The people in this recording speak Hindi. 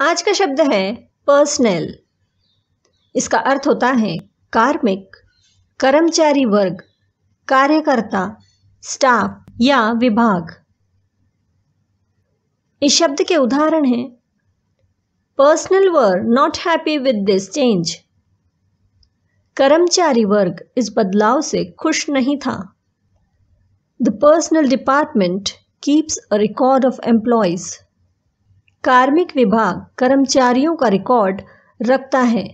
आज का शब्द है पर्सनल इसका अर्थ होता है कार्मिक कर्मचारी वर्ग कार्यकर्ता स्टाफ या विभाग इस शब्द के उदाहरण हैं personnel were not happy with this change कर्मचारी वर्ग इस बदलाव से खुश नहीं था the personnel department keeps a record of employees कार्मिक विभाग कर्मचारियों का रिकॉर्ड रखता है